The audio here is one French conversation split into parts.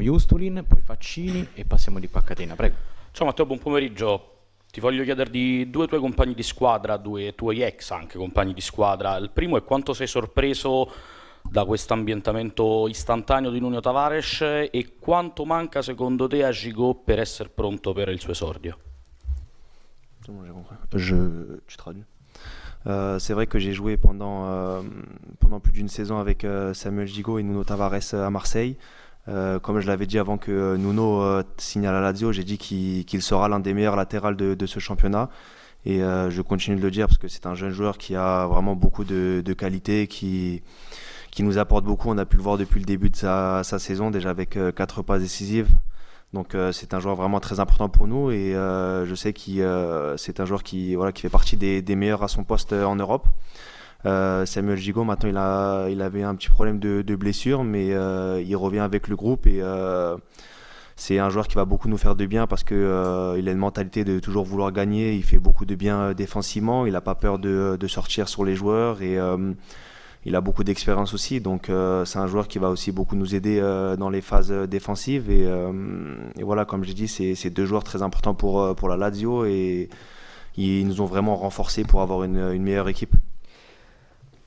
Justulin, poi Faccini e passiamo di qua a Catena. Prego. Ciao Matteo, buon pomeriggio. Ti voglio chiedere di due tuoi compagni di squadra, due tuoi ex anche compagni di squadra. Il primo è quanto sei sorpreso da questo ambientamento istantaneo di Nuno Tavares e quanto manca secondo te a Gigo per essere pronto per il suo esordio? Je, tu traduis. Euh, c'est vrai que j'ai joué pendant, euh, pendant plus d'une saison avec euh, Samuel Gigot et Nuno Tavares euh, à Marseille. Euh, comme je l'avais dit avant que euh, Nuno euh, signale à Lazio, j'ai dit qu'il sera l'un des meilleurs latérales de, ce championnat. Et je continue de le dire parce que c'est un jeune joueur qui a vraiment beaucoup de, qualités, qui, nous apporte beaucoup. On a pu le voir depuis le début de sa, saison, déjà avec quatre passes décisives. Donc c'est un joueur vraiment très important pour nous et je sais que c'est un joueur qui, qui fait partie des meilleurs à son poste en Europe. Euh, Samuel Gigot, maintenant, il, a, il avait un petit problème de, blessure, mais euh, il revient avec le groupe et euh, c'est un joueur qui va beaucoup nous faire de bien parce qu'il a une mentalité de toujours vouloir gagner. Il fait beaucoup de bien défensivement, il n'a pas peur de, sortir sur les joueurs et il a beaucoup d'expérience aussi, donc c'est un joueur qui va aussi beaucoup nous aider dans les phases défensives. Et, voilà, comme j'ai dit, c'est deux joueurs très importants pour, la Lazio et ils nous ont vraiment renforcés pour avoir une meilleure équipe.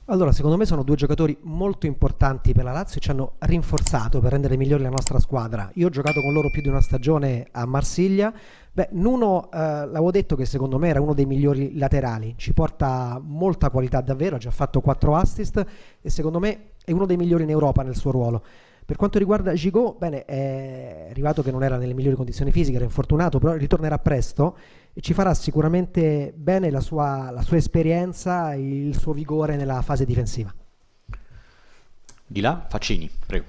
Allora, secondo me sono due giocatori molto importanti per la Lazio e ci hanno rinforzato per rendere migliore la nostra squadra. Io ho giocato con loro più di una stagione a Marsiglia. Beh, Nuno, eh, l'avevo detto che secondo me era uno dei migliori laterali, ci porta molta qualità davvero, ha già fatto 4 assist e secondo me è uno dei migliori in Europa nel suo ruolo. Per quanto riguarda Gigot, bene, è arrivato che non era nelle migliori condizioni fisiche, era infortunato, però ritornerà presto e ci farà sicuramente bene la sua, la sua esperienza, il suo vigore nella fase difensiva. Di là, Faccini, prego.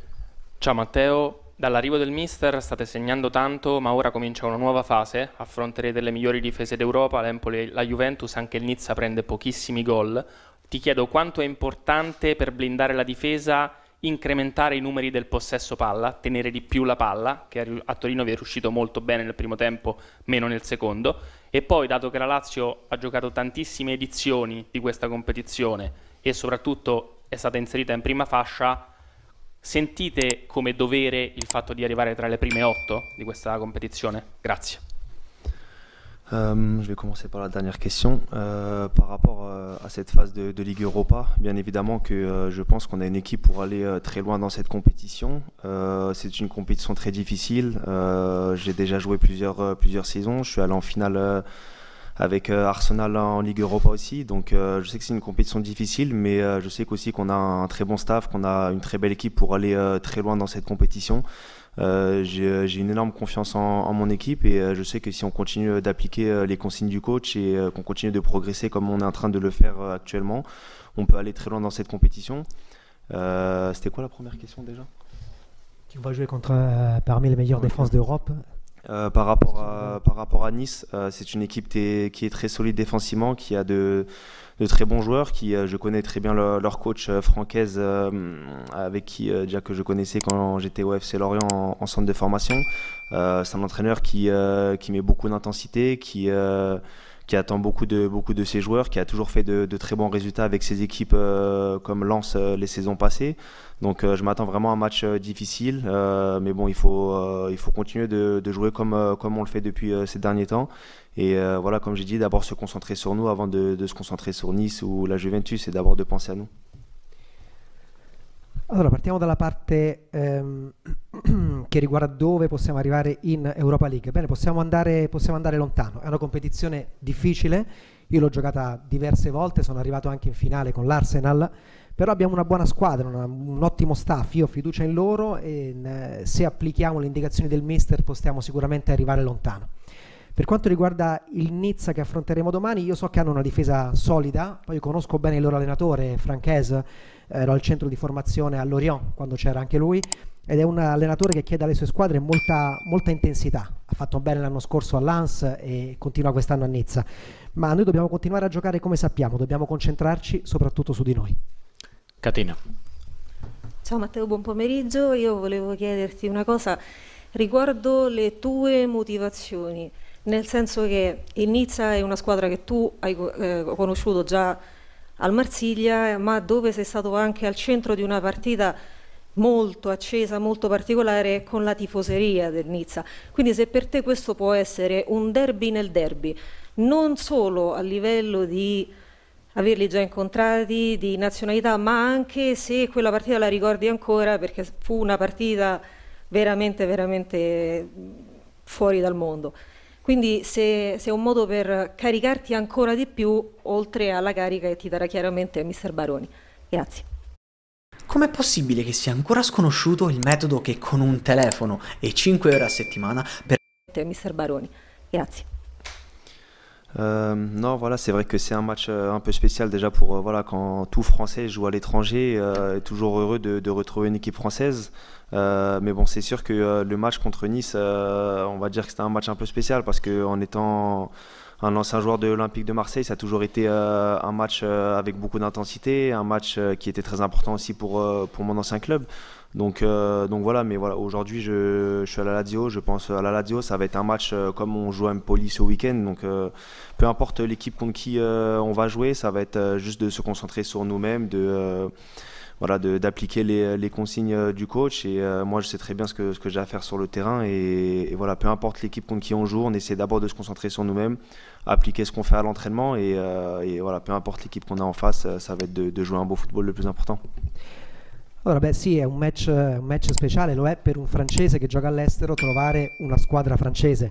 Ciao Matteo, Dall'arrivo del mister state segnando tanto, ma ora comincia una nuova fase. Affronterete le migliori difese d'Europa, l'Empoli, la Juventus, anche il Nizza prende pochissimi gol. Ti chiedo quanto è importante per blindare la difesa incrementare i numeri del possesso palla, tenere di più la palla, che a Torino vi è riuscito molto bene nel primo tempo, meno nel secondo, e poi dato che la Lazio ha giocato tantissime edizioni di questa competizione e soprattutto è stata inserita in prima fascia, sentite come dovere il fatto di arrivare tra le prime otto di questa competizione? Grazie. Euh, je vais commencer par la dernière question. Euh, par rapport euh, à cette phase de, Ligue Europa, bien évidemment que je pense qu'on a une équipe pour aller très loin dans cette compétition. c'est une compétition très difficile. J'ai déjà joué plusieurs, plusieurs saisons. Je suis allé en finale avec euh, Arsenal en Ligue Europa aussi. Donc euh, je sais que c'est une compétition difficile, mais euh, je sais aussi qu'on a un très bon staff, qu'on a une très belle équipe pour aller très loin dans cette compétition. j'ai une énorme confiance en, mon équipe et je sais que si on continue d'appliquer les consignes du coach et qu'on continue de progresser comme on est en train de le faire actuellement, on peut aller très loin dans cette compétition. C'était quoi la première question déjà Tu vas jouer contre parmi les meilleures défenses d'Europe. Euh, par, rapport à, par rapport à Nice, euh, c'est une équipe qui est très solide défensivement, qui a de, de très bons joueurs, qui euh, je connais très bien leur coach Francaise, avec qui déjà que je connaissais quand j'étais au FC Lorient en, centre de formation. c'est un entraîneur qui, qui met beaucoup d'intensité, qui qui attend beaucoup de, beaucoup de ses joueurs, qui a toujours fait de, très bons résultats avec ses équipes euh, comme Lens euh, les saisons passées. Donc euh, je m'attends vraiment à un match difficile, mais bon, il faut, il faut continuer de, jouer comme, comme on le fait depuis ces derniers temps. Et voilà, comme j'ai dit, d'abord se concentrer sur nous avant de, de se concentrer sur Nice ou la Juventus et d'abord de penser à nous. Allora, partiamo dalla parte ehm, che riguarda dove possiamo arrivare in Europa League. Bene, possiamo andare, possiamo andare lontano, è una competizione difficile, io l'ho giocata diverse volte, sono arrivato anche in finale con l'Arsenal, però abbiamo una buona squadra, una, un ottimo staff, io ho fiducia in loro e eh, se applichiamo le indicazioni del mister possiamo sicuramente arrivare lontano. Per quanto riguarda il Nizza che affronteremo domani, io so che hanno una difesa solida, poi conosco bene il loro allenatore, Franchese, eh, ero al centro di formazione all'Orient quando c'era anche lui, ed è un allenatore che chiede alle sue squadre molta, molta intensità. Ha fatto bene l'anno scorso all'Ans e continua quest'anno a Nizza. Ma noi dobbiamo continuare a giocare come sappiamo, dobbiamo concentrarci soprattutto su di noi. Catina. Ciao Matteo, buon pomeriggio. Io volevo chiederti una cosa riguardo le tue motivazioni. Nel senso che il Nizza è una squadra che tu hai eh, conosciuto già al Marsiglia, ma dove sei stato anche al centro di una partita molto accesa, molto particolare con la tifoseria del Nizza. Quindi se per te questo può essere un derby nel derby, non solo a livello di averli già incontrati, di nazionalità, ma anche se quella partita la ricordi ancora perché fu una partita veramente, veramente fuori dal mondo. Quindi se, se, è un modo per caricarti ancora di più, oltre alla carica che ti darà chiaramente Mr. Baroni. Grazie. Com'è possibile che sia ancora sconosciuto il metodo che con un telefono e 5 ore a settimana per... Mr. Baroni. Grazie. Euh, non, voilà, c'est vrai que c'est un match euh, un peu spécial déjà pour euh, voilà quand tout Français joue à l'étranger, toujours heureux de, retrouver une équipe française. mais bon, c'est sûr que le match contre Nice, on va dire que c'était un match un peu spécial parce que en étant un ancien joueur de l'Olympique de Marseille. Ça a toujours été euh, un match euh, avec beaucoup d'intensité, un match euh, qui était très important aussi pour, pour mon ancien club. Donc, donc voilà, mais voilà, aujourd'hui je, suis à la Lazio, je pense à la Lazio, ça va être un match comme on joue à police au week-end. Donc peu importe l'équipe contre qui on va jouer, ça va être juste de se concentrer sur nous-mêmes, de voilà, d'appliquer les, consignes euh, du coach. Et euh, moi, je sais très bien ce que, ce que j'ai à faire sur le terrain. Et, voilà, peu importe l'équipe contre qui on joue, on essaie d'abord de se concentrer sur nous-mêmes, appliquer ce qu'on fait à l'entraînement. Et, euh, voilà, peu importe l'équipe qu'on a en face, ça va être de, jouer un beau football le plus important. Alors beh, c'est un match, un match speciale, lo è per un francese che gioca all'estero trovare una squadra française.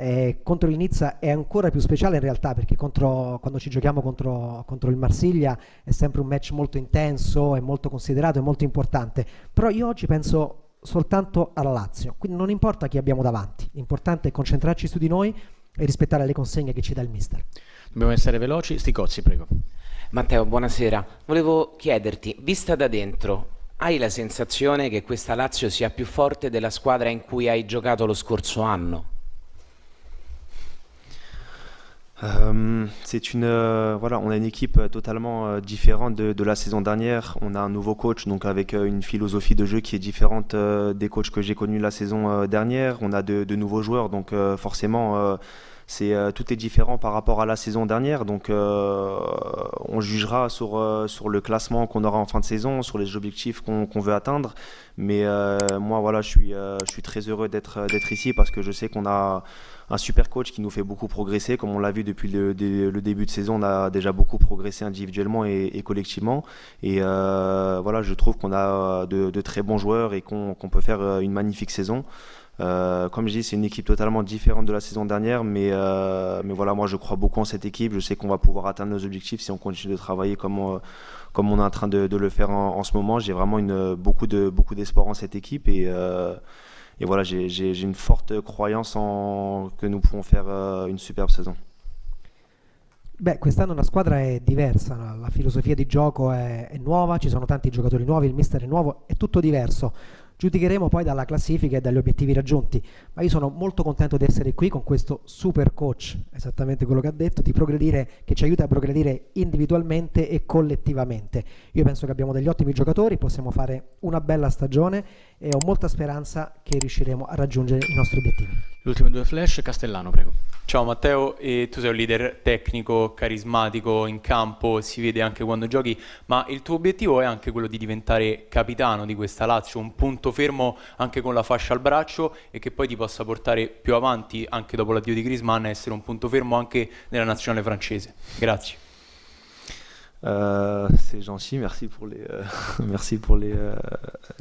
Eh, contro il Nizza è ancora più speciale in realtà perché contro, quando ci giochiamo contro, contro, il Marsiglia è sempre un match molto intenso, è molto considerato, è molto importante. Però io oggi penso soltanto alla Lazio, quindi non importa chi abbiamo davanti, l'importante è concentrarci su di noi e rispettare le consegne che ci dà il mister. Dobbiamo essere veloci, Sticozzi prego. Matteo, buonasera. Volevo chiederti, vista da dentro, hai la sensazione che questa Lazio sia più forte della squadra in cui hai giocato lo scorso anno? Euh, c'est une euh, voilà, on a une équipe euh, totalement différente de, la saison dernière. On a un nouveau coach, donc avec une philosophie de jeu qui est différente des coachs que j'ai connus la saison dernière. On a de, de nouveaux joueurs, donc forcément c'est euh, tout est différent par rapport à la saison dernière. Donc, euh, on jugera euh, sur, le classement qu'on aura en fin de saison, sur les objectifs qu'on veut atteindre. Mais moi, voilà, je suis, je suis très heureux d'être ici parce que je sais qu'on a un super coach qui nous fait beaucoup progresser. Comme on l'a vu depuis le, début de saison, on a déjà beaucoup progressé individuellement et, collectivement. Et voilà, je trouve qu'on a de, très bons joueurs et qu'on peut faire une magnifique saison. Euh, comme je dis, c'est une équipe totalement différente de la saison dernière, euh, mais, voilà, moi je crois beaucoup en cette équipe. Je sais qu'on va pouvoir atteindre nos objectifs si on continue de travailler comme, euh, on, est en train de, le faire en, ce moment. J'ai vraiment une, beaucoup d'espoir de, beaucoup en cette équipe et, voilà, j'ai une forte croyance en, que nous pouvons faire une superbe saison. Beh, quest'anno la squadra è diversa, la filosofia di gioco è, è, nuova, ci sono tanti giocatori nuovi, il mister è nuovo, è tutto diverso. Giudicheremo poi dalla classifica e dagli obiettivi raggiunti, ma io sono molto contento di essere qui con questo super coach, esattamente quello che ha detto, di progredire, che ci aiuta a progredire individualmente e collettivamente. Io penso che abbiamo degli ottimi giocatori, possiamo fare una bella stagione e ho molta speranza che riusciremo a raggiungere i nostri obiettivi. L'ultimo due flash, Castellano, prego. Ciao Matteo, eh, tu sei un leader tecnico, carismatico in campo, si vede anche quando giochi, ma il tuo obiettivo è anche quello di diventare capitano di questa Lazio, un punto molto fermo anche con la fascia al braccio e che poi ti possa portare più avanti anche dopo l'addio di Grisman a essere un punto fermo anche nella nazionale francese. Grazie. Euh, c'est gentil, merci pour les, euh, merci pour les, euh,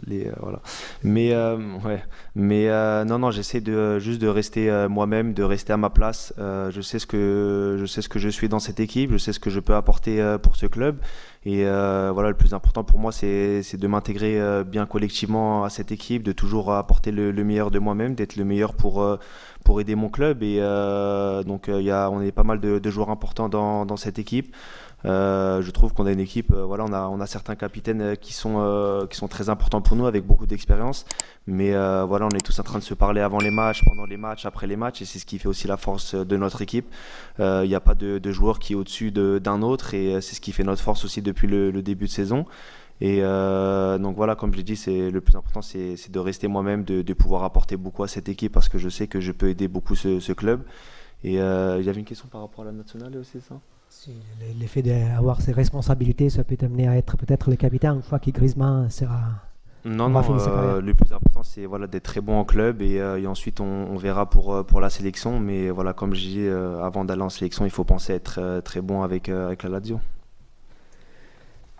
les voilà. Mais ouais, mais non non, j'essaie de juste de rester moi-même, de rester à ma place. je sais ce que je sais ce que je suis dans cette équipe, je sais ce que je peux apporter pour ce club. Et voilà, le plus important pour moi, c'est de m'intégrer bien collectivement à cette équipe, de toujours apporter le, le meilleur de moi-même, d'être le meilleur pour pour aider mon club. Et donc il y a, on est pas mal de, de joueurs importants dans, dans cette équipe. Euh, je trouve qu'on a une équipe, euh, voilà, on a, on a certains capitaines euh, qui sont, qui sont très importants pour nous, avec beaucoup d'expérience. Mais voilà, on est tous en train de se parler avant les matchs, pendant les matchs, après les matchs, et c'est ce qui fait aussi la force de notre équipe. Il n'y a pas de, joueur qui est au-dessus d'un autre, et c'est ce qui fait notre force aussi depuis le, début de saison. Et donc voilà, comme je l'ai dit, c'est le plus important, c'est de rester moi-même, de, pouvoir apporter beaucoup à cette équipe parce que je sais que je peux aider beaucoup ce, club. Et il y avait une question par rapport à la nationale aussi, ça le fait d'avoir ses responsabilités, ça peut amener à être peut-être le capitaine une fois que Griezmann sera. Non, non, euh, le plus important c'est voilà, d'être très bon en club et, euh, ensuite on, verra pour, euh, pour la sélection. Mais voilà, comme je dis, avant d'aller en sélection, il faut penser être très bon avec, la Lazio.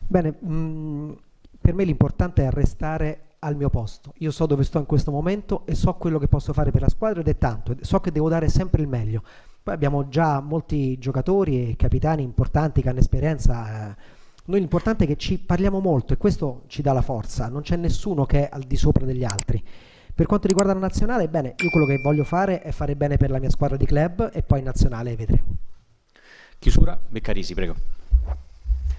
Bene, mm, per me l'importante è restare al mio posto. Io so dove sto in questo momento e so quello che posso fare per la squadra ed è tanto. So che devo dare sempre il meglio. Poi abbiamo già molti giocatori e capitani importanti che hanno esperienza. Eh. Noi l'importante è che ci parliamo molto e questo ci dà la forza, non c'è nessuno che è al di sopra degli altri. Per quanto riguarda la nazionale, bene, io quello che voglio fare è fare bene per la mia squadra di club e poi in nazionale vedremo. Chiusura, Beccarisi, prego.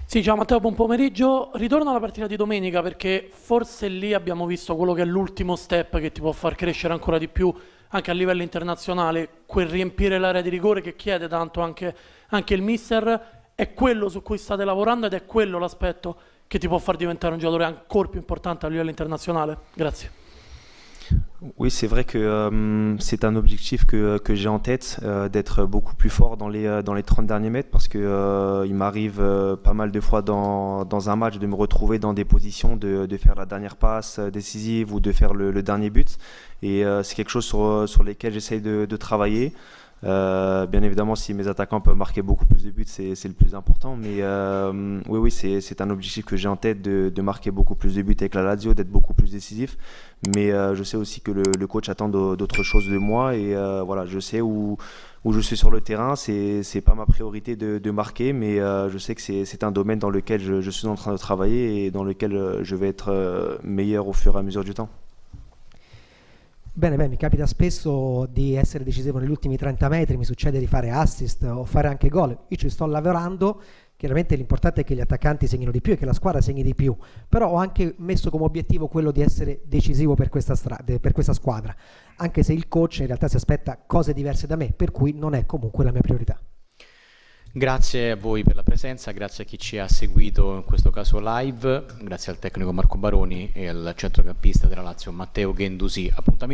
Sì, ciao Matteo, buon pomeriggio. Ritorno alla partita di domenica perché forse lì abbiamo visto quello che è l'ultimo step che ti può far crescere ancora di più anche a livello internazionale, quel riempire l'area di rigore che chiede tanto anche, anche il mister, è quello su cui state lavorando ed è quello l'aspetto che ti può far diventare un giocatore ancora più importante a livello internazionale? Grazie. Oui, c'est vrai que euh, c'est un objectif que, j'ai en tête, euh, d'être beaucoup plus fort dans les, 30 euh, derniers mètres, parce qu'il il m'arrive pas mal de fois dans, un match de me retrouver dans des positions de, faire la dernière passe décisive ou de faire le, dernier but. Et c'est quelque chose sur, lequel j'essaye de travailler. Euh, bien évidemment, si mes attaquants peuvent marquer beaucoup plus de buts, c'est le plus important. Mais euh, oui, oui, c'est un objectif que j'ai en tête de, marquer beaucoup plus de buts avec la Lazio, d'être beaucoup plus décisif. Mais euh, je sais aussi que le, coach attend d'autres choses de moi et voilà, je sais où, où je suis sur le terrain. C'est n'est pas ma priorité de, marquer, mais je sais que c'est un domaine dans lequel je, suis en train de travailler et dans lequel je vais être meilleur au fur et à mesure du temps. Bene, beh, mi capita spesso di essere decisivo negli ultimi 30 metri, mi succede di fare assist o fare anche gol. Io ci sto lavorando, chiaramente l'importante è che gli attaccanti segnino di più e che la squadra segni di più, però ho anche messo come obiettivo quello di essere decisivo per questa, per questa squadra, anche se il coach in realtà si aspetta cose diverse da me, per cui non è comunque la mia priorità. Grazie a voi per la presenza, grazie a chi ci ha seguito in questo caso live, grazie al tecnico Marco Baroni e al centrocampista della Lazio Matteo Ghendusi. Appuntamento